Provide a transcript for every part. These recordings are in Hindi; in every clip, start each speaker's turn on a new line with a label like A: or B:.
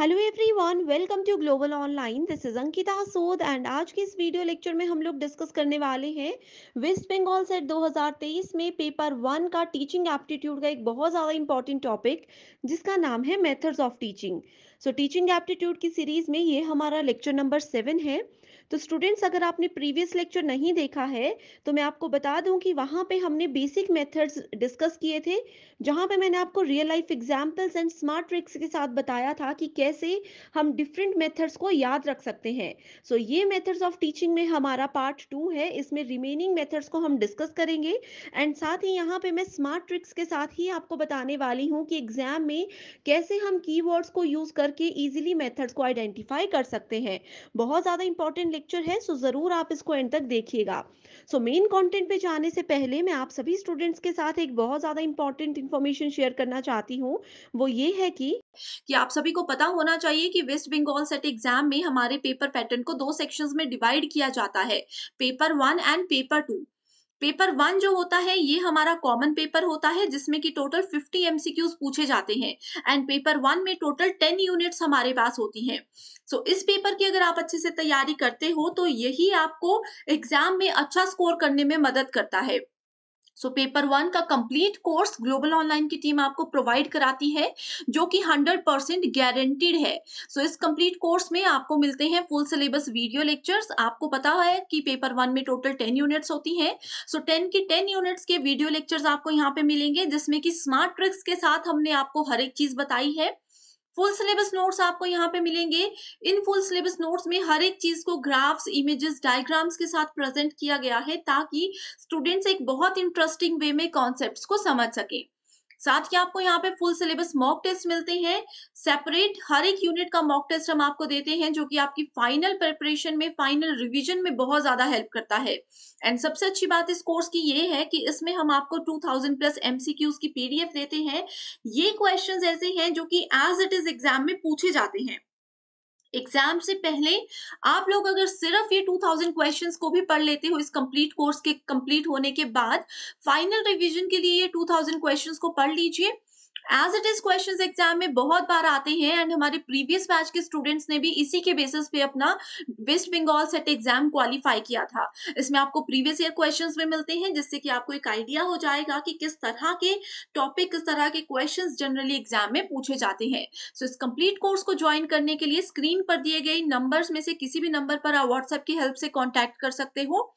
A: Hello everyone welcome to global online this is Ankita Sood and आज के इस वीडियो लेक्चर में हम लोग डिस्कस करने वाले हैं वेस्ट बंगाल सेट 2023 में पेपर वन का टीचिंग एप्टीट्यूड का एक बहुत ज़्यादा इंपॉर्टेंट टॉपिक जिसका नाम है methods of teaching so teaching aptitude की सीरीज में ये हमारा लेक्चर नंबर सेवन है तो स्टूडेंट्स अगर आपने प्रीवियस लेक्चर नहीं देखा है तो मैं आपको बता दूं कि वहां पे हमने बेसिक मेथड्स डिस्कस किए थे जहां पे मैंने आपको real life examples and smart tricks के साथ बताया था कि कैसे हम डिफरेंट मेथड्स को याद रख सकते हैं सो so, ये मेथड्स ऑफ टीचिंग में हमारा पार्ट टू है इसमें रिमेनिंग मेथड्स को हम डिस्कस करेंगे एंड साथ ही यहाँ पे मैं स्मार्ट ट्रिक्स के साथ ही आपको बताने वाली हूँ कि एग्जाम में कैसे हम कीवर्ड्स को यूज करके इजीली मेथड्स को आइडेंटिफाई कर सकते हैं बहुत ज्यादा इंपॉर्टेंट लेक्चर है सो जरूर आप इसको एंड तक देखिएगा सो मेन कंटेंट पे जाने से पहले मैं आप सभी स्टूडेंट्स के साथ एक बहुत ज्यादा इंपॉर्टेंट इन्फॉर्मेशन शेयर करना चाहती हूँ वो ये है कि कि आप सभी को पता होना चाहिए कि वेस्ट बंगाल सेट एग्जाम में हमारे पेपर पैटर्न को दो सेक्शंस में डिवाइड किया जाता है paper one and paper two paper one जो होता है ये हमारा कॉमन पेपर होता है जिसमें कि टोटल 50 एमसीक्यूज पूछे जाते हैं एंड पेपर वन में टोटल 10 यूनिट्स हमारे पास होती हैं सो so, इस पेपर की अगर आप अच्छे से तैयारी करते हो तो यही आपको एग्जाम में अच्छा स्कोर करने में मदद करता है सो पेपर वन का कंप्लीट कोर्स ग्लोबल ऑनलाइन की टीम आपको प्रोवाइड कराती है जो कि 100 परसेंट गारंटीड है सो so, इस कंप्लीट कोर्स में आपको मिलते हैं फुल सिलेबस वीडियो लेक्चर्स आपको पता है कि पेपर वन में टोटल 10 यूनिट्स होती हैं सो so, 10 की 10 यूनिट्स के वीडियो लेक्चर्स आपको यहाँ पे मिलेंगे जिसमें कि स्मार्ट ट्रिक्स के साथ हमने आपको हर एक चीज बताई है फुल सिलेबस नोट्स आपको यहाँ पे मिलेंगे इन फुल सिलेबस नोट्स में हर एक चीज को ग्राफ्स इमेजेस डायग्राम्स के साथ प्रेजेंट किया गया है ताकि स्टूडेंट्स एक बहुत इंटरेस्टिंग वे में कॉन्सेप्ट को समझ सकें साथ ही आपको यहाँ पे फुल सिलेबस मॉक टेस्ट मिलते हैं सेपरेट हर एक यूनिट का मॉक टेस्ट हम आपको देते हैं जो कि आपकी फाइनल प्रिपरेशन में फाइनल रिविजन में बहुत ज्यादा हेल्प करता है एंड सबसे अच्छी बात इस कोर्स की ये है कि इसमें हम आपको 2000 प्लस एमसीक्यूज की पीडीएफ देते हैं ये क्वेश्चंस ऐसे हैं जो कि एज इट इज एग्जाम में पूछे जाते हैं एग्जाम से पहले आप लोग अगर सिर्फ ये 2000 क्वेश्चंस को भी पढ़ लेते हो इस कंप्लीट कोर्स के कंप्लीट होने के बाद फाइनल रिवीजन के लिए ये 2000 क्वेश्चंस को पढ़ लीजिए as it is question exam में बहुत बार आते हैं एंड हमारे प्रीवियस बैच के स्टूडेंट्स ने भी इसी के बेसिस पे अपना West Bengal set exam qualify किया था इसमें आपको प्रीवियस ईयर क्वेश्चन भी मिलते हैं जिससे कि आपको एक आइडिया हो जाएगा कि किस तरह के टॉपिक किस तरह के क्वेश्चन जनरली एग्जाम में पूछे जाते हैं सो so, इस कंप्लीट कोर्स को ज्वाइन करने के लिए स्क्रीन पर दिए गए नंबर्स में से किसी भी नंबर पर आप व्हाट्सएप की हेल्प से कॉन्टैक्ट कर सकते हो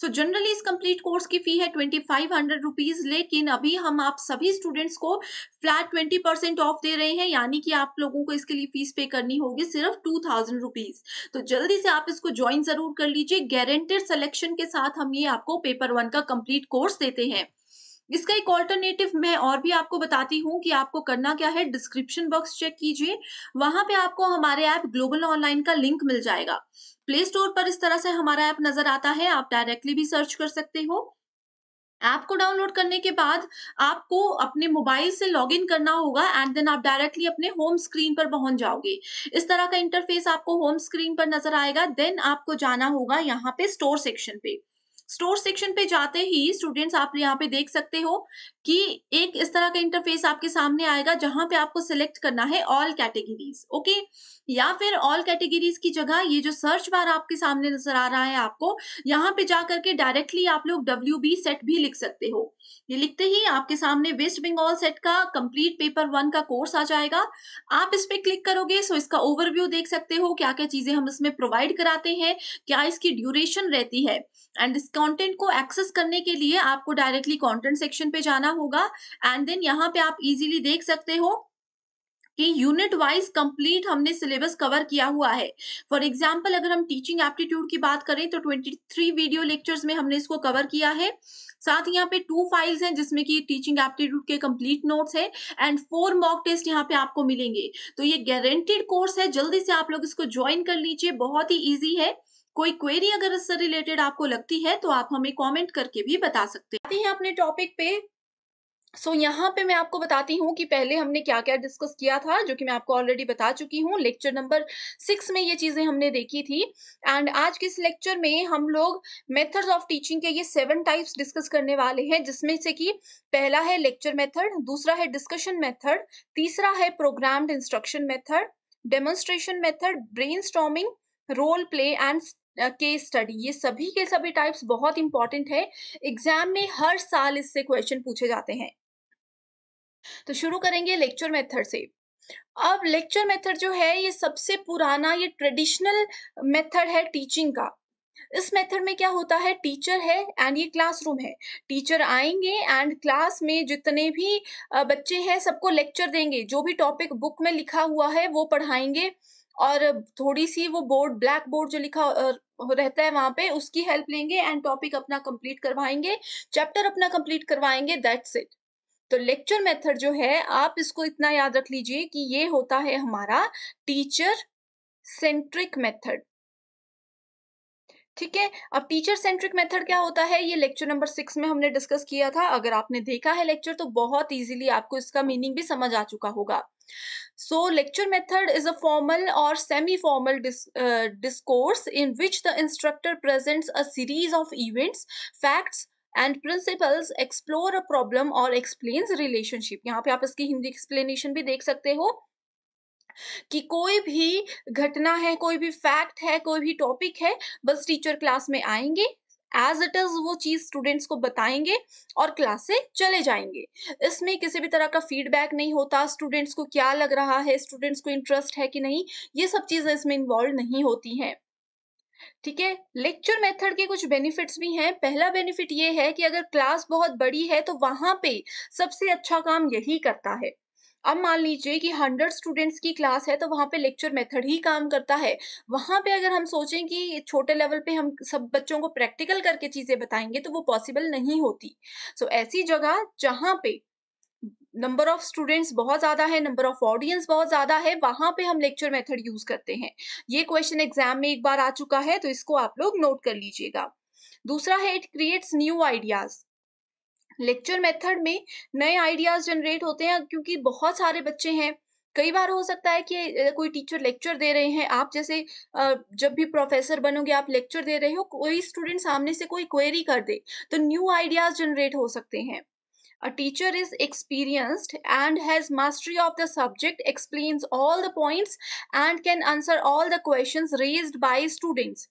A: सो जनरली इस कंप्लीट कोर्स की फी है ट्वेंटी फाइव हंड्रेड रुपीज लेकिन अभी हम आप सभी स्टूडेंट्स को फ्लैट ट्वेंटी परसेंट ऑफ दे रहे हैं यानी कि आप लोगों को इसके लिए फीस पे करनी होगी सिर्फ टू थाउजेंड रुपीज तो जल्दी से आप इसको ज्वाइन जरूर कर लीजिए गारंटेड सिलेक्शन के साथ हम ये आपको पेपर वन का कंप्लीट कोर्स देते हैं इसका एक ऑल्टरनेटिव मैं और भी आपको बताती हूँ कि आपको करना क्या है डिस्क्रिप्शन बॉक्स चेक कीजिए वहां पे आपको हमारे ऐप ग्लोबल ऑनलाइन का लिंक मिल जाएगा प्ले स्टोर पर इस तरह से हमारा ऐप नजर आता है आप डायरेक्टली भी सर्च कर सकते हो ऐप को डाउनलोड करने के बाद आपको अपने मोबाइल से लॉगिन करना होगा एंड देन आप डायरेक्टली अपने होम स्क्रीन पर पहुंच जाओगे इस तरह का इंटरफेस आपको होम स्क्रीन पर नजर आएगा देन आपको जाना होगा यहाँ पे स्टोर सेक्शन पे स्टोर सेक्शन पे जाते ही स्टूडेंट्स आप यहाँ पे देख सकते हो कि एक इस तरह का इंटरफेस आपके सामने आएगा जहां पे आपको सिलेक्ट करना है ऑल कैटेगरीज ओके या फिर ऑल कैटेगरीज की जगह ये जो सर्च बार आपके सामने नजर आ रहा है आपको यहाँ पे जाकर के डायरेक्टली आप लोग डब्ल्यू बी सेट भी लिख सकते हो ये लिखते ही आपके सामने वेस्ट बंगाल सेट का कंप्लीट पेपर वन का कोर्स आ जाएगा आप इस पे क्लिक करोगे सो तो इसका ओवरव्यू देख सकते हो क्या क्या चीजें हम इसमें प्रोवाइड कराते हैं क्या इसकी ड्यूरेशन रहती है एंड इसका कंटेंट को एक्सेस करने के लिए आपको डायरेक्टली कंटेंट सेक्शन पे जाना होगा एंड देन यहाँ पे आप इजीली देख सकते हो कि यूनिट वाइज कंप्लीट हमने सिलेबस कवर किया हुआ है फॉर एग्जाम्पल अगर हम टीचिंग एप्टीट्यूड की बात करें तो 23 वीडियो लेक्चर्स में हमने इसको कवर किया है साथ ही यहाँ पे टू फाइल्स हैं जिसमें कि टीचिंग एप्टीट्यूड के कंप्लीट नोट्स हैं एंड फोर मॉक टेस्ट यहाँ पे आपको मिलेंगे तो ये गारंटेड कोर्स है जल्दी से आप लोग इसको ज्वाइन कर लीजिए बहुत ही ईजी है कोई क्वेरी अगर इससे रिलेटेड आपको लगती है तो आप हमें कमेंट करके भी बता सकते हैं आते हैं अपने टॉपिक पे सो so, यहाँ पे मैं आपको बताती हूँ कि पहले हमने क्या क्या डिस्कस किया था जो कि मैं आपको ऑलरेडी बता चुकी हूँ लेक्चर नंबर सिक्स में ये चीज़ें हमने देखी थी एंड आज के इस लेक्चर में हम लोग मेथड्स ऑफ टीचिंग के ये सेवन टाइप्स डिस्कस करने वाले हैं जिसमें से कि पहला है लेक्चर मेथड दूसरा है डिस्कशन मेथड तीसरा है programmed instruction method demonstration method brain role play and case study ये सभी के सभी टाइप्स बहुत इंपॉर्टेंट है एग्जाम में हर साल इससे क्वेश्चन पूछे जाते हैं तो शुरू करेंगे लेक्चर मेथड से अब लेक्चर मेथड जो है ये सबसे पुराना ये ट्रेडिशनल मेथड है टीचिंग का इस मेथड में क्या होता है टीचर है एंड ये क्लासरूम है टीचर आएंगे एंड क्लास में जितने भी बच्चे हैं सबको लेक्चर देंगे जो भी टॉपिक बुक में लिखा हुआ है वो पढ़ाएंगे और थोड़ी सी वो बोर्ड ब्लैक बोर्ड जो लिखा रहता है वहां पे उसकी हेल्प लेंगे एंड टॉपिक अपना कंप्लीट करवाएंगे चैप्टर अपना कंप्लीट करवाएंगे दैट्स इट तो लेक्चर मेथड जो है आप इसको इतना याद रख लीजिए कि ये होता है हमारा टीचर सेंट्रिक मेथड ठीक है अब टीचर सेंट्रिक मेथड क्या होता है ये लेक्चर नंबर सिक्स में हमने डिस्कस किया था अगर आपने देखा है लेक्चर तो बहुत इजीली आपको इसका मीनिंग भी समझ आ चुका होगा so lecture method is a formal or semi formal discourse in which the instructor presents a series of events facts and principle explore a problem or explain relationship यहाँ पे आप इसकी हिंदी एक्सप्लेनेशन भी देख सकते हो कि कोई भी घटना है कोई भी फैक्ट है कोई भी टॉपिक है बस टीचर क्लास में आएंगे एज इट इज वो चीज स्टूडेंट्स को बताएंगे और क्लास से चले जाएंगे इसमें किसी भी तरह का फीडबैक नहीं होता स्टूडेंट्स को क्या लग रहा है स्टूडेंट्स को इंटरेस्ट है कि नहीं ये सब चीजें इसमें इन्वॉल्व नहीं होती हैं ठीक है लेक्चर मेथड के कुछ बेनिफिट्स भी हैं पहला बेनिफिट ये है कि अगर क्लास बहुत बड़ी है तो वहां पे सबसे अच्छा काम यही करता है अब मान लीजिए कि हंड्रेड स्टूडेंट्स की क्लास है तो वहाँ पे लेक्चर मेथड ही काम करता है वहाँ पे अगर हम सोचें कि छोटे लेवल पे हम सब बच्चों को प्रैक्टिकल करके चीज़ें बताएंगे तो वो पॉसिबल नहीं होती सो so, ऐसी जगह जहाँ पे नंबर ऑफ स्टूडेंट्स बहुत ज़्यादा है नंबर ऑफ ऑडियंस बहुत ज़्यादा है वहां पे हम लेक्चर मेथड यूज़ करते हैं ये क्वेश्चन एग्जाम में एक बार आ चुका है तो इसको आप लोग नोट कर लीजिएगा दूसरा है it creates new ideas lecture method में नए आइडियाज जनरेट होते हैं क्योंकि बहुत सारे बच्चे हैं कई बार हो सकता है कि कोई टीचर लेक्चर दे रहे हैं आप जैसे जब भी प्रोफेसर बनोगे आप लेक्चर दे रहे हो कोई स्टूडेंट सामने से कोई क्वेरी कर दे तो न्यू आइडियाज जनरेट हो सकते हैं a teacher is experienced and has mastery of the subject explains all the points and can answer all the question raised by students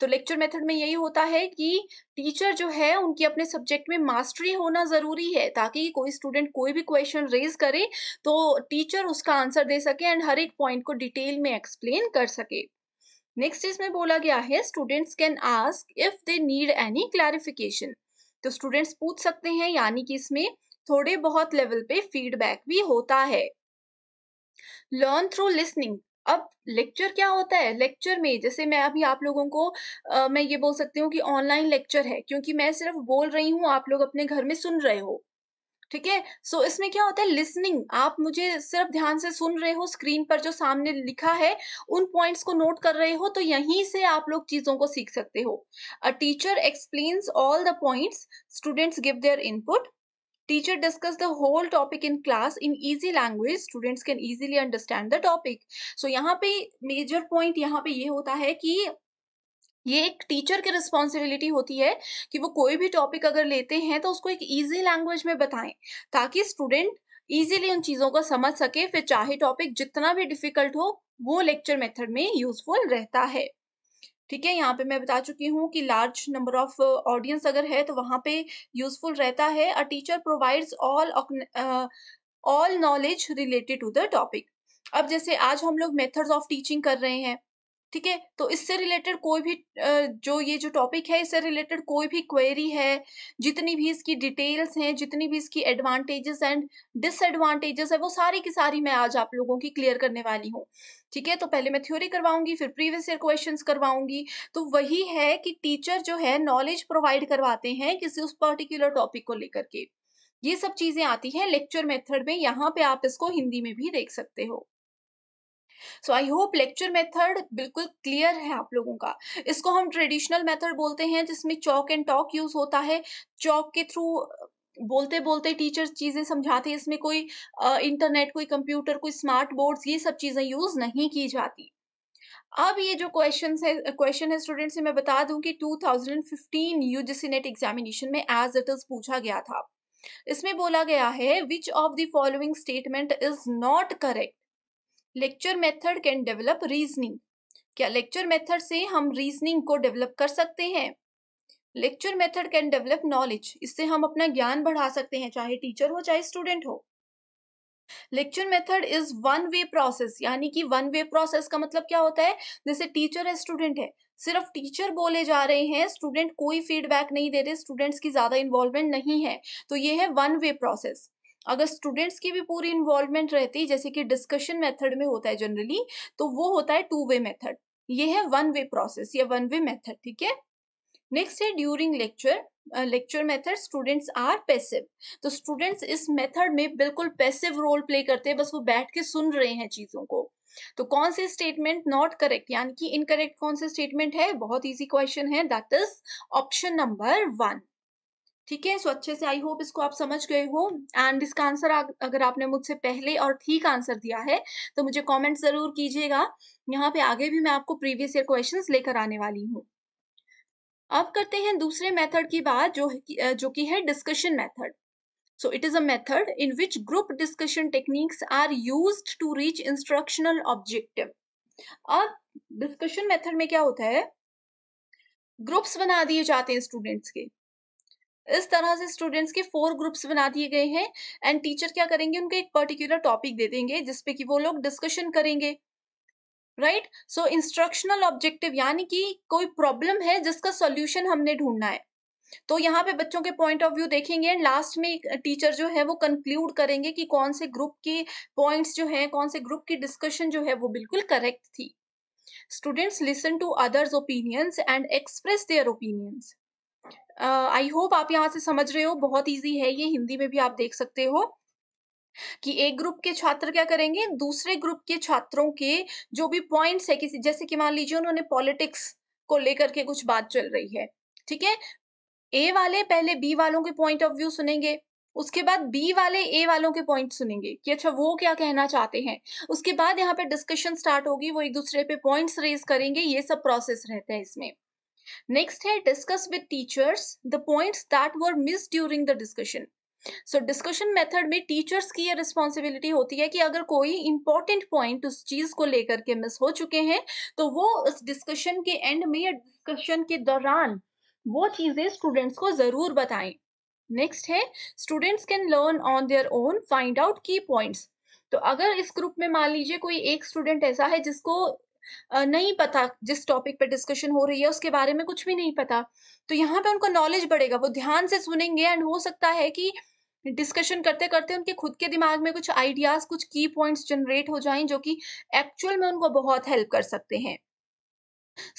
A: तो लेक्चर मेथड में यही होता है कि टीचर जो है उनकी अपने सब्जेक्ट में मास्टरी होना ज़रूरी है ताकि कोई स्टूडेंट कोई भी क्वेश्चन रेज करे तो टीचर उसका आंसर दे सके एंड हर एक पॉइंट को डिटेल में एक्सप्लेन कर सके नेक्स्ट इसमें बोला गया है students can ask if they need any clarification तो स्टूडेंट्स पूछ सकते हैं यानी कि इसमें थोड़े बहुत लेवल पे फीडबैक भी होता है लर्न थ्रू लिसनिंग अब लेक्चर क्या होता है लेक्चर में जैसे मैं अभी आप लोगों को आ, मैं ये बोल सकती हूँ कि ऑनलाइन लेक्चर है क्योंकि मैं सिर्फ बोल रही हूँ आप लोग अपने घर में सुन रहे हो ठीक है सो इसमें क्या होता है लिसनिंग आप मुझे सिर्फ ध्यान से सुन रहे हो स्क्रीन पर जो सामने लिखा है उन पॉइंट्स को नोट कर रहे हो तो यहीं से आप लोग चीजों को सीख सकते हो a teacher explains all the points students give their input Teacher discuss the whole topic in class in easy language. Students can easily understand the topic. So यहाँ पे major point यहाँ पे ये यह होता है कि ये एक टीचर की रिस्पॉन्सिबिलिटी होती है कि वो कोई भी टॉपिक अगर लेते हैं तो उसको एक ईजी लैंग्वेज में बताएं ताकि स्टूडेंट ईजिली उन चीज़ों को समझ सके फिर चाहे टॉपिक जितना भी डिफिकल्ट हो वो लेक्चर मेथड में यूजफुल रहता है ठीक है यहाँ पे मैं बता चुकी हूँ कि लार्ज नंबर ऑफ ऑडियंस अगर है तो वहाँ पे यूजफुल रहता है a teacher provides all all knowledge related to the topic अब जैसे आज हम लोग मेथड्स ऑफ टीचिंग कर रहे हैं ठीक है तो इससे रिलेटेड कोई भी जो ये जो टॉपिक है इससे रिलेटेड कोई भी क्वेरी है जितनी भी इसकी डिटेल्स हैं जितनी भी इसकी एडवांटेजेस एंड डिसएडवांटेजेस है वो सारी की सारी मैं आज आप लोगों की क्लियर करने वाली हूँ ठीक है तो पहले मैं थ्योरी करवाऊंगी फिर प्रीवियस ईयर क्वेश्चन करवाऊंगी तो वही है कि टीचर जो है नॉलेज प्रोवाइड करवाते हैं किसी उस पर्टिकुलर टॉपिक को लेकर के ये सब चीजें आती हैं लेक्चर मेथड में यहाँ पे आप इसको हिंदी में भी देख सकते हो so I hope lecture method बिल्कुल क्लियर है आप लोगों का इसको हम ट्रेडिशनल मेथड बोलते हैं जिसमें चौक एंड टॉक यूज होता है चौक के थ्रू बोलते बोलते टीचर चीज़ें समझाते हैं इसमें कोई इंटरनेट कोई कंप्यूटर कोई स्मार्ट बोर्ड्स ये सब चीज़ें यूज़ नहीं की जाती अब ये जो क्वेश्चन है क्वेश्चन है स्टूडेंट से मैं बता दूं कि 2015 यूजीसी नेट एग्जामिनेशन में एज इट इज पूछा गया था इसमें बोला गया है which of the following statement is not correct lecture method can develop reasoning क्या लेक्चर मेथड से हम रीजनिंग को डेवलप कर सकते हैं lecture method can develop knowledge इससे हम अपना ज्ञान बढ़ा सकते हैं चाहे टीचर हो चाहे स्टूडेंट हो lecture method is one way process यानी कि वन वे प्रोसेस का मतलब क्या होता है जैसे टीचर है स्टूडेंट है सिर्फ टीचर बोले जा रहे हैं स्टूडेंट कोई फीडबैक नहीं दे रहे स्टूडेंट्स की ज्यादा इन्वॉल्वमेंट नहीं है तो ये है वन वे प्रोसेस अगर स्टूडेंट्स की भी पूरी इन्वॉल्वमेंट रहती है जैसे कि डिस्कशन मेथड में होता है जनरली तो वो होता है टू वे मेथड ये है वन वे प्रोसेस या वन वे मेथड ठीक है नेक्स्ट है during lecture lecture method students are passive तो स्टूडेंट्स इस मेथड में बिल्कुल पैसिव रोल प्ले करते हैं बस वो बैठ के सुन रहे हैं चीजों को तो कौन से स्टेटमेंट नॉट करेक्ट यानी कि इनकरेक्ट कौन से स्टेटमेंट है बहुत इजी क्वेश्चन है that is option number one ठीक है सो अच्छे से आई होप इसको आप समझ गए हो एंड इसका आंसर अगर आपने मुझसे पहले और ठीक आंसर दिया है तो मुझे कमेंट जरूर कीजिएगा यहाँ पे आगे भी मैं आपको प्रीवियस ईयर क्वेश्चंस लेकर आने वाली हूँ अब करते हैं दूसरे मेथड की बात जो जो कि है discussion method so it is a method in which group discussion techniques are use to reach instructional objective अब डिस्कशन मेथड में क्या होता है ग्रुप्स बना दिए जाते हैं स्टूडेंट्स के इस तरह से स्टूडेंट्स के फोर ग्रुप्स बना दिए गए हैं एंड टीचर क्या करेंगे उनको एक पर्टिकुलर टॉपिक दे देंगे जिसपे कि वो लोग डिस्कशन करेंगे राइट सो इंस्ट्रक्शनल ऑब्जेक्टिव यानी कि कोई प्रॉब्लम है जिसका सोल्यूशन हमने ढूंढना है तो यहाँ पे बच्चों के पॉइंट ऑफ व्यू देखेंगे एंड लास्ट में टीचर जो है वो कंक्लूड करेंगे कि कौन से ग्रुप के पॉइंट्स जो है कौन से ग्रुप की डिस्कशन जो है वो बिल्कुल करेक्ट थी students listen to others opinions and express their opinions I hope आप यहाँ से समझ रहे हो बहुत ईजी है ये हिंदी में भी आप देख सकते हो कि एक ग्रुप के छात्र क्या करेंगे दूसरे ग्रुप के छात्रों के जो भी पॉइंट्स है किसी जैसे कि मान लीजिए उन्होंने पॉलिटिक्स को लेकर के कुछ बात चल रही है ठीक है ए वाले पहले बी वालों के पॉइंट ऑफ व्यू सुनेंगे उसके बाद बी वाले ए वालों के पॉइंट सुनेंगे कि अच्छा वो क्या कहना चाहते हैं उसके बाद यहाँ पे डिस्कशन स्टार्ट होगी वो एक दूसरे पे पॉइंट्स रेज करेंगे ये सब प्रोसेस रहता है इसमें नेक्स्ट है discuss with teachers the points that were miss during the discussion so discussion method में टीचर्स की ये रिस्पॉन्सिबिलिटी होती है कि अगर कोई इंपॉर्टेंट पॉइंट उस चीज को लेकर के मिस हो चुके हैं तो वो उस डिस्कशन के एंड में या डिस्कशन के दौरान वो चीजें स्टूडेंट्स को जरूर बताएं नेक्स्ट है students can learn on their own find out key points तो अगर इस ग्रुप में मान लीजिए कोई एक स्टूडेंट ऐसा है जिसको नहीं पता जिस टॉपिक पे डिस्कशन हो रही है उसके बारे में कुछ भी नहीं पता तो यहाँ पे उनका नॉलेज बढ़ेगा वो ध्यान से सुनेंगे एंड हो सकता है कि डिस्कशन करते करते उनके खुद के दिमाग में कुछ आइडियाज कुछ की पॉइंट्स जनरेट हो जाएं जो कि एक्चुअल में उनको बहुत हेल्प कर सकते हैं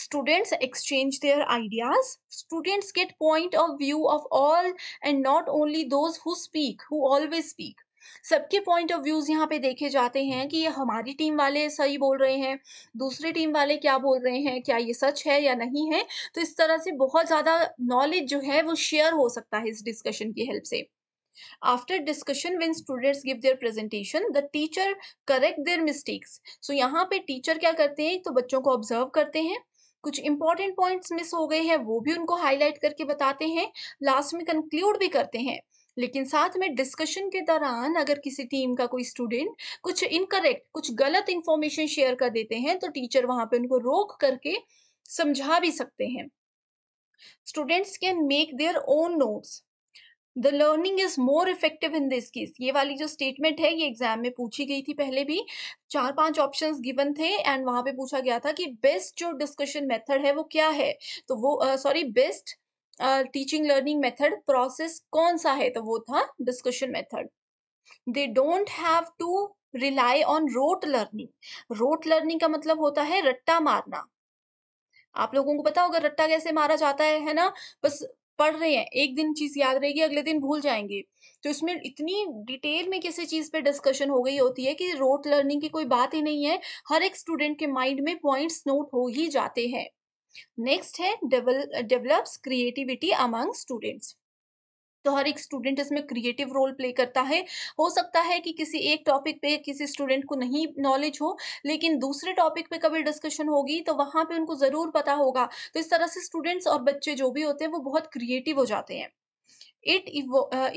A: students exchange their ideas students get point of view of all and not only those who speak who always speak सबके पॉइंट ऑफ व्यूज यहाँ पे देखे जाते हैं कि ये हमारी टीम वाले सही बोल रहे हैं दूसरी टीम वाले क्या बोल रहे हैं क्या ये सच है या नहीं है तो इस तरह से बहुत ज़्यादा नॉलेज जो है वो शेयर हो सकता है इस डिस्कशन की हेल्प से after discussion when students give their presentation the teacher correct their mistakes so यहाँ पे teacher क्या करते हैं तो बच्चों को observe करते हैं कुछ इंपॉर्टेंट points मिस हो गए हैं वो भी उनको हाईलाइट करके बताते हैं लास्ट में कंक्लूड भी करते हैं लेकिन साथ में डिस्कशन के दौरान अगर किसी टीम का कोई स्टूडेंट कुछ इनकरेक्ट कुछ गलत इंफॉर्मेशन शेयर कर देते हैं तो टीचर वहां पे उनको रोक करके समझा भी सकते हैं students can make their own notes the learning is more effective in this case ये वाली जो स्टेटमेंट है ये एग्जाम में पूछी गई थी पहले भी चार पांच ऑप्शंस गिवन थे एंड वहां पे पूछा गया था कि बेस्ट जो डिस्कशन मेथड है वो क्या है तो वो sorry uh, best teaching learning method process कौन सा है तो वो था discussion method they don't have to rely on rote learning rote learning का मतलब होता है रट्टा मारना आप लोगों को पता होगा रट्टा कैसे मारा जाता है है ना बस पढ़ रहे हैं एक दिन चीज याद रहेगी अगले दिन भूल जाएंगे तो इसमें इतनी डिटेल में किसी चीज पे डिस्कशन हो गई होती है कि रोट लर्निंग की कोई बात ही नहीं है हर एक स्टूडेंट के माइंड में पॉइंट्स नोट हो ही जाते हैं नेक्स्ट है डेवलप्स क्रिएटिविटी अमंग स्टूडेंट्स तो हर एक स्टूडेंट इसमें क्रिएटिव रोल प्ले करता है हो सकता है कि किसी एक टॉपिक पे किसी स्टूडेंट को नहीं नॉलेज हो लेकिन दूसरे टॉपिक पे कभी डिस्कशन होगी तो वहाँ पे उनको ज़रूर पता होगा तो इस तरह से स्टूडेंट्स और बच्चे जो भी होते हैं वो बहुत क्रिएटिव हो जाते हैं it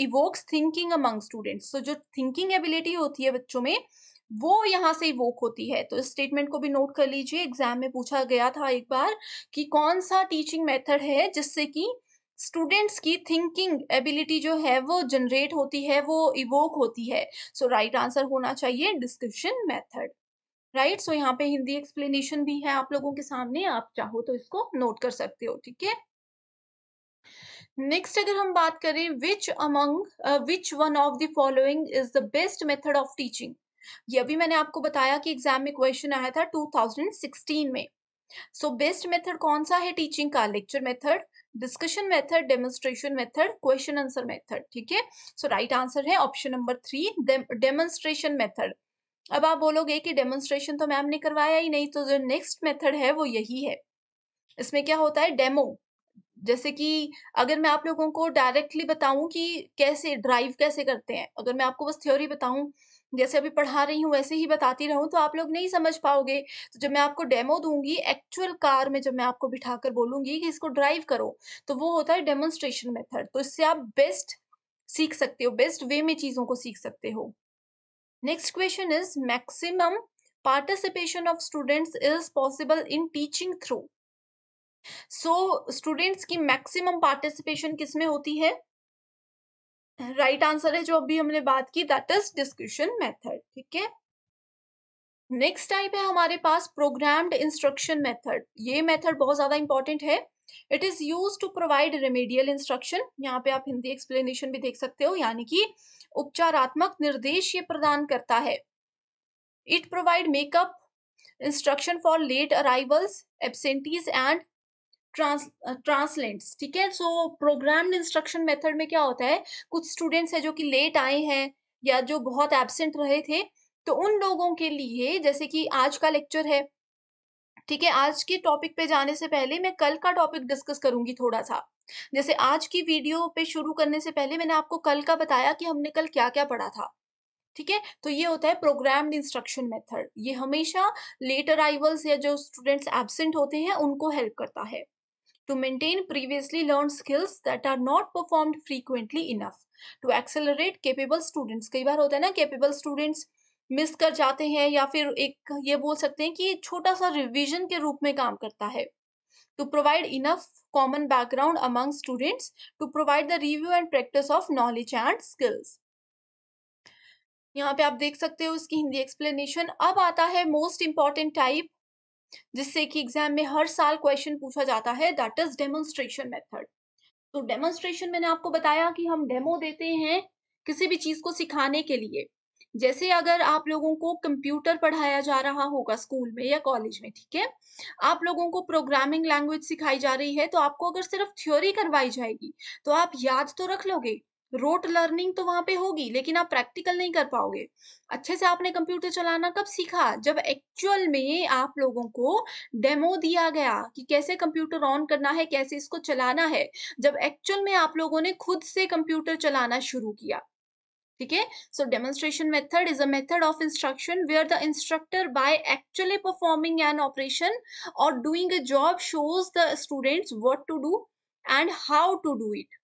A: evokes thinking among students तो जो थिंकिंग एबिलिटी होती है बच्चों में वो यहाँ से इवोक होती है तो इस स्टेटमेंट को भी नोट कर लीजिए एग्जाम में पूछा गया था एक बार कि कौन सा टीचिंग मेथड है जिससे कि स्टूडेंट्स की थिंकिंग एबिलिटी जो है वो जनरेट होती है वो इवोक होती है सो राइट आंसर होना चाहिए डिस्क्रिप्शन मेथड राइट सो यहाँ पे हिंदी एक्सप्लेनेशन भी है आप लोगों के सामने आप चाहो तो इसको नोट कर सकते हो ठीक है नेक्स्ट अगर हम बात करें which among which one of the following is the best method of teaching ये भी मैंने आपको बताया कि एग्जाम में क्वेश्चन आया था 2016 में सो बेस्ट मेथड कौन सा है टीचिंग का lecture method discussion method demonstration method question answer method ठीक है सो राइट आंसर है option number three demonstration method अब आप बोलोगे कि डेमोन्स्ट्रेशन तो मैम ने करवाया ही नहीं तो जो नेक्स्ट मेथड है वो यही है इसमें क्या होता है डेमो जैसे कि अगर मैं आप लोगों को डायरेक्टली बताऊं कि कैसे ड्राइव कैसे करते हैं अगर मैं आपको बस थ्योरी बताऊं जैसे अभी पढ़ा रही हूँ वैसे ही बताती रहूँ तो आप लोग नहीं समझ पाओगे तो जब मैं आपको डेमो दूंगी एक्चुअल कार में जब मैं आपको बिठाकर बोलूंगी कि इसको ड्राइव करो तो वो होता है डेमोन्स्ट्रेशन मेथड तो इससे आप बेस्ट सीख सकते हो बेस्ट वे में चीज़ों को सीख सकते हो next question is maximum participation of students is possible in teaching through so students की मैक्सिमम पार्टिसिपेशन किसमें होती है राइट right आंसर है जो अभी हमने बात की दैट इज डिस्कशन मेथड ठीक है नेक्स्ट टाइप है हमारे पास प्रोग्राम्ड इंस्ट्रक्शन मेथड ये मेथड बहुत ज्यादा इंपॉर्टेंट है it is use to provide remedial instruction यहाँ पे आप हिंदी एक्सप्लेनेशन भी देख सकते हो यानी कि उपचारात्मक निर्देश ये प्रदान करता है it provide makeup instruction for late arrivals absentees and trans ठीक है सो प्रोग्राम इंस्ट्रक्शन मेथड में क्या होता है कुछ स्टूडेंट्स हैं जो कि लेट आए हैं या जो बहुत एबसेंट रहे थे तो उन लोगों के लिए जैसे कि आज का लेक्चर है ठीक है आज के टॉपिक पे जाने से पहले मैं कल का टॉपिक डिस्कस करूंगी थोड़ा सा जैसे आज की वीडियो पे शुरू करने से पहले मैंने आपको कल का बताया कि हमने कल क्या क्या पढ़ा था ठीक है तो ये होता है प्रोग्राम्ड इंस्ट्रक्शन मेथड ये हमेशा लेट अराइवल्स या जो स्टूडेंट्स एबसेंट होते हैं उनको हेल्प करता है to maintain previously learned skills that are not performed frequently enough to accelerate capable students कई बार होता है ना capable students मिस कर जाते हैं या फिर एक ये बोल सकते हैं कि एक छोटा सा रिवीजन के रूप में काम करता है to provide enough common background among students to provide the review and practice of knowledge and skills यहाँ पे आप देख सकते हो इसकी हिंदी एक्सप्लेनेशन अब आता है मोस्ट इंपॉर्टेंट टाइप जिससे कि एग्जाम में हर साल क्वेश्चन पूछा जाता है दैट इज डेमोन्स्ट्रेशन मेथड तो डेमोन्स्ट्रेशन मैंने आपको बताया कि हम डेमो देते हैं किसी भी चीज को सिखाने के लिए जैसे अगर आप लोगों को कंप्यूटर पढ़ाया जा रहा होगा स्कूल में या कॉलेज में ठीक है आप लोगों को प्रोग्रामिंग लैंग्वेज सिखाई जा रही है तो आपको अगर सिर्फ थ्योरी करवाई जाएगी तो आप याद तो रख लोगे रोट लर्निंग तो वहां पे होगी लेकिन आप प्रैक्टिकल नहीं कर पाओगे अच्छे से आपने कंप्यूटर चलाना कब सीखा जब एक्चुअल में आप लोगों को डेमो दिया गया कि कैसे कंप्यूटर ऑन करना है कैसे इसको चलाना है जब एक्चुअल में आप लोगों ने खुद से कंप्यूटर चलाना शुरू किया ठीक है so demonstration method is a method of instruction where the instructor by actually performing an operation और doing a job shows the students what to do and how to do it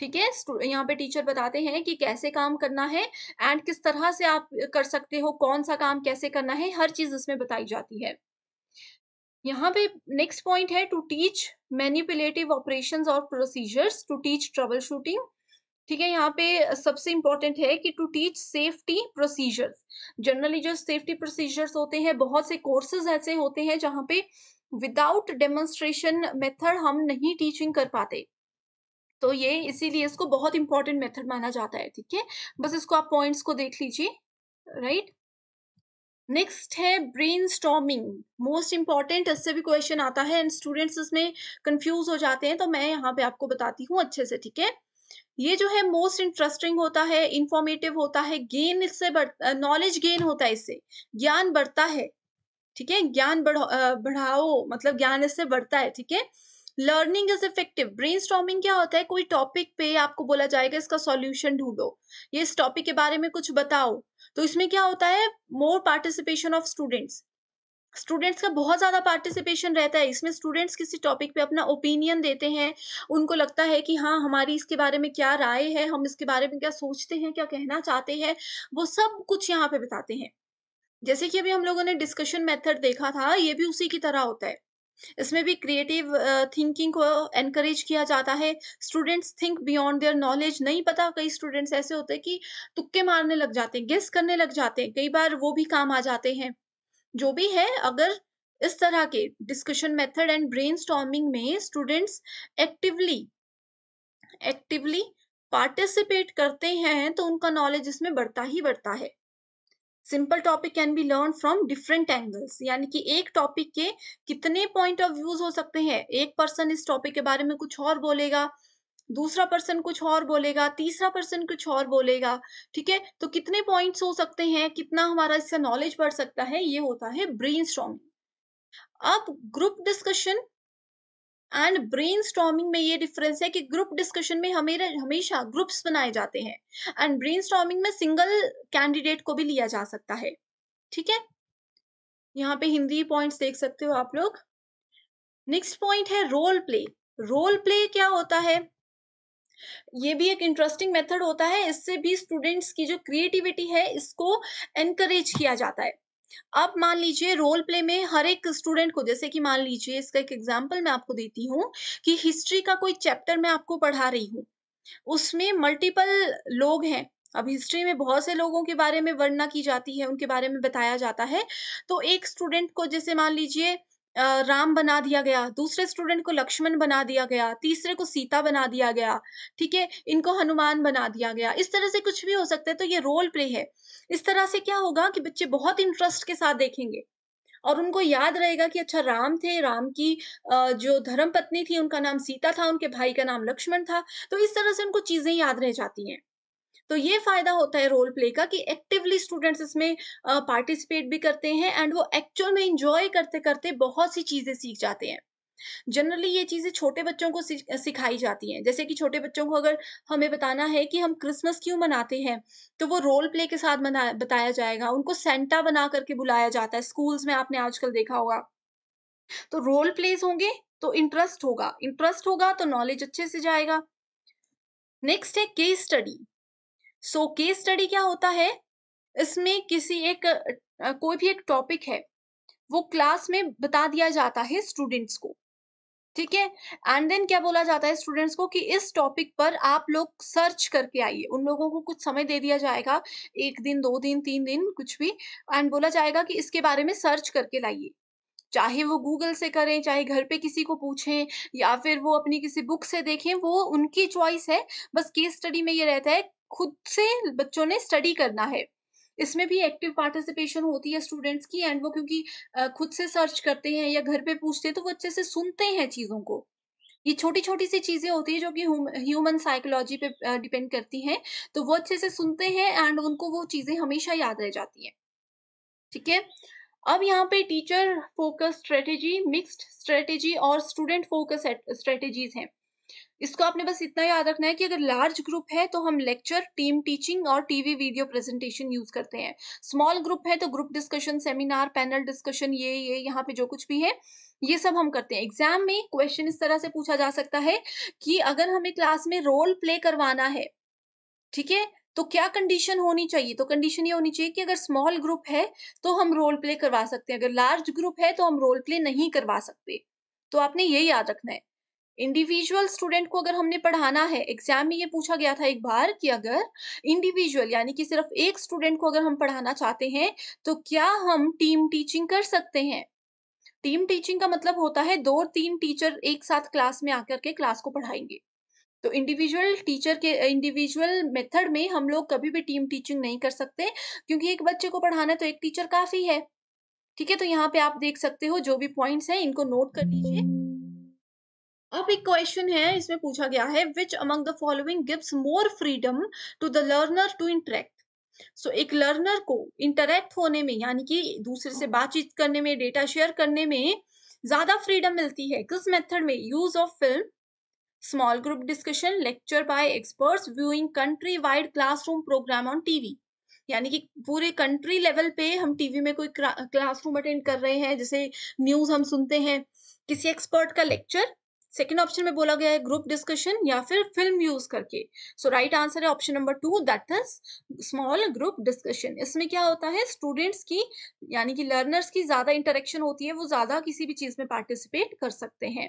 A: ठीक है यहाँ पे टीचर बताते हैं कि कैसे काम करना है एंड किस तरह से आप कर सकते हो कौन सा काम कैसे करना है हर चीज इसमें बताई जाती है यहाँ पे नेक्स्ट पॉइंट है टू टीच मैनिपुलेटिव ऑपरेशन और procedures to teach trouble shooting ठीक है यहाँ पे सबसे इम्पोर्टेंट है कि to teach safety procedures generally जो सेफ्टी प्रोसीजर्स होते हैं बहुत से कोर्सेज ऐसे होते हैं जहाँ पे विदाउट डेमोन्स्ट्रेशन मेथड हम नहीं टीचिंग कर पाते तो ये इसीलिए इसको बहुत इंपॉर्टेंट मेथड माना जाता है ठीक है बस इसको आप पॉइंट्स को देख लीजिए राइट नेक्स्ट है ब्रेन स्टॉमिंग मोस्ट इंपॉर्टेंट इससे भी क्वेश्चन आता है एंड स्टूडेंट्स इसमें कंफ्यूज हो जाते हैं तो मैं यहाँ पे आपको बताती हूँ अच्छे से ठीक है ये जो है मोस्ट इंटरेस्टिंग होता है इंफॉर्मेटिव होता है गेन इससे नॉलेज गेन होता है इससे ज्ञान बढ़ता है ठीक है ज्ञान बढ़ाओ मतलब ज्ञान इससे बढ़ता है ठीक है लर्निंग इज इफेक्टिव ब्रेन क्या होता है कोई टॉपिक पे आपको बोला जाएगा इसका सॉल्यूशन ढूंढो ये इस टॉपिक के बारे में कुछ बताओ तो इसमें क्या होता है more participation of students students का बहुत ज़्यादा पार्टिसिपेशन रहता है इसमें स्टूडेंट्स किसी टॉपिक पे अपना ओपिनियन देते हैं उनको लगता है कि हाँ हमारी इसके बारे में क्या राय है हम इसके बारे में क्या सोचते हैं क्या कहना चाहते हैं वो सब कुछ यहाँ पे बताते हैं जैसे कि अभी हम लोगों ने डिस्कशन मेथड देखा था ये भी उसी की तरह होता है इसमें भी क्रिएटिव थिंकिंग को एनकरेज किया जाता है students think beyond their knowledge नहीं पता कई स्टूडेंट्स ऐसे होते हैं कि तुक्के मारने लग जाते हैं गेस करने लग जाते हैं कई बार वो भी काम आ जाते हैं जो भी है अगर इस तरह के डिस्कशन मेथड एंड ब्रेन में स्टूडेंट्स एक्टिवली एक्टिवली पार्टिसिपेट करते हैं तो उनका नॉलेज इसमें बढ़ता ही बढ़ता है simple topic can be learn from different angles यानी कि एक टॉपिक के कितने पॉइंट ऑफ व्यूज हो सकते हैं एक पर्सन इस टॉपिक के बारे में कुछ और बोलेगा दूसरा पर्सन कुछ और बोलेगा तीसरा पर्सन कुछ और बोलेगा ठीक है तो कितने पॉइंट्स हो सकते हैं कितना हमारा इससे नॉलेज बढ़ सकता है ये होता है ब्रेन अब group discussion and brainstorming में ये डिफरेंस है कि ग्रुप डिस्कशन में हमें हमेशा ग्रुप्स बनाए जाते हैं एंड ब्रेन स्ट्रॉमिंग में सिंगल कैंडिडेट को भी लिया जा सकता है ठीक है यहाँ पे हिंदी पॉइंट्स देख सकते हो आप लोग नेक्स्ट पॉइंट है रोल प्ले रोल प्ले क्या होता है ये भी एक इंटरेस्टिंग मेथड होता है इससे भी स्टूडेंट्स की जो क्रिएटिविटी है इसको एनकरेज किया जाता है अब मान लीजिए रोल प्ले में हर एक स्टूडेंट को जैसे कि मान लीजिए इसका एक एग्जाम्पल मैं आपको देती हूँ कि हिस्ट्री का कोई चैप्टर मैं आपको पढ़ा रही हूँ उसमें मल्टीपल लोग हैं अब हिस्ट्री में बहुत से लोगों के बारे में वर्णना की जाती है उनके बारे में बताया जाता है तो एक स्टूडेंट को जैसे मान लीजिए राम बना दिया गया दूसरे स्टूडेंट को लक्ष्मण बना दिया गया तीसरे को सीता बना दिया गया ठीक है इनको हनुमान बना दिया गया इस तरह से कुछ भी हो सकता है तो ये रोल प्ले है इस तरह से क्या होगा कि बच्चे बहुत इंटरेस्ट के साथ देखेंगे और उनको याद रहेगा कि अच्छा राम थे राम की जो धर्म पत्नी थी उनका नाम सीता था उनके भाई का नाम लक्ष्मण था तो इस तरह से उनको चीजें याद रह जाती हैं तो ये फायदा होता है रोल प्ले का कि एक्टिवली स्टूडेंट्स इसमें पार्टिसिपेट भी करते हैं एंड वो एक्चुअल में इंजॉय करते करते बहुत सी चीज़ें सीख जाते हैं जनरली ये चीज़ें छोटे बच्चों को सिखाई जाती हैं जैसे कि छोटे बच्चों को अगर हमें बताना है कि हम क्रिसमस क्यों मनाते हैं तो वो रोल प्ले के साथ बताया जाएगा उनको सेंटा बना करके बुलाया जाता है स्कूल्स में आपने आजकल देखा होगा तो रोल प्लेस होंगे तो इंटरेस्ट होगा इंटरेस्ट होगा तो नॉलेज अच्छे से जाएगा नेक्स्ट है case study so case study क्या होता है इसमें किसी एक कोई भी एक टॉपिक है वो क्लास में बता दिया जाता है स्टूडेंट्स को ठीक है एंड देन क्या बोला जाता है स्टूडेंट्स को कि इस टॉपिक पर आप लोग सर्च करके आइए उन लोगों को कुछ समय दे दिया जाएगा एक दिन दो दिन तीन दिन कुछ भी एंड बोला जाएगा कि इसके बारे में सर्च करके लाइए चाहे वो गूगल से करें चाहे घर पे किसी को पूछें या फिर वो अपनी किसी बुक से देखें वो उनकी चॉइस है बस केस स्टडी में ये रहता है खुद से बच्चों ने स्टडी करना है इसमें भी एक्टिव पार्टिसिपेशन होती है स्टूडेंट्स की एंड वो क्योंकि खुद से सर्च करते हैं या घर पे पूछते हैं तो वो अच्छे से सुनते हैं चीज़ों को ये छोटी छोटी सी चीज़ें होती है जो कि ह्यूमन साइकोलॉजी पे डिपेंड करती हैं तो वो अच्छे से सुनते हैं एंड उनको वो चीज़ें हमेशा याद रह जाती हैं ठीक है अब यहाँ पे teacher focus strategy mixed strategy और स्टूडेंट फोकस स्ट्रेटेजीज हैं इसको आपने बस इतना याद रखना है कि अगर लार्ज ग्रुप है तो हम लेक्चर टीम टीचिंग और टीवी वीडियो प्रेजेंटेशन यूज करते हैं स्मॉल ग्रुप है तो group discussion seminar panel discussion ये ये यहाँ पे जो कुछ भी है ये सब हम करते हैं एग्जाम में क्वेश्चन इस तरह से पूछा जा सकता है कि अगर हमें क्लास में रोल प्ले करवाना है ठीक है तो क्या कंडीशन होनी चाहिए तो कंडीशन ये होनी चाहिए कि अगर स्मॉल ग्रुप है तो हम रोल प्ले करवा सकते हैं अगर लार्ज ग्रुप है तो हम रोल प्ले नहीं करवा सकते तो आपने ये याद रखना है इंडिविजुअल स्टूडेंट को अगर हमने पढ़ाना है एग्जाम में ये पूछा गया था एक बार कि अगर इंडिविजुअल यानी कि सिर्फ एक स्टूडेंट को अगर हम पढ़ाना चाहते हैं तो क्या हम टीम टीचिंग कर सकते हैं टीम टीचिंग का मतलब होता है दो तीन टीचर एक साथ क्लास में आकर के क्लास को पढ़ाएंगे तो इंडिविजुअल टीचर के इंडिविजुअल मेथड में हम लोग कभी भी टीम टीचिंग नहीं कर सकते क्योंकि एक बच्चे को पढ़ाना तो एक टीचर काफी है ठीक है तो यहाँ पे आप देख सकते हो जो भी पॉइंट्स हैं इनको नोट कर लीजिए अब एक क्वेश्चन है इसमें पूछा गया है which among the following gives more freedom to the learner to interact So, एक लर्नर को इंटरेक्ट होने में यानी कि दूसरे से बातचीत करने में डेटा शेयर करने में ज्यादा फ्रीडम मिलती है किस मेथड में use of film small group discussion lecture by experts viewing country wide classroom program on TV यानी कि पूरे कंट्री लेवल पे हम टीवी में कोई क्लासरूम अटेंड कर रहे हैं जैसे न्यूज हम सुनते हैं किसी एक्सपर्ट का लेक्चर सेकेंड ऑप्शन में बोला गया है ग्रुप डिस्कशन या फिर फिल्म यूज करके सो राइट आंसर है option number two that is small group discussion इसमें क्या होता है स्टूडेंट्स की यानी कि लर्नर्स की ज्यादा इंटरेक्शन होती है वो ज्यादा किसी भी चीज में पार्टिसिपेट कर सकते हैं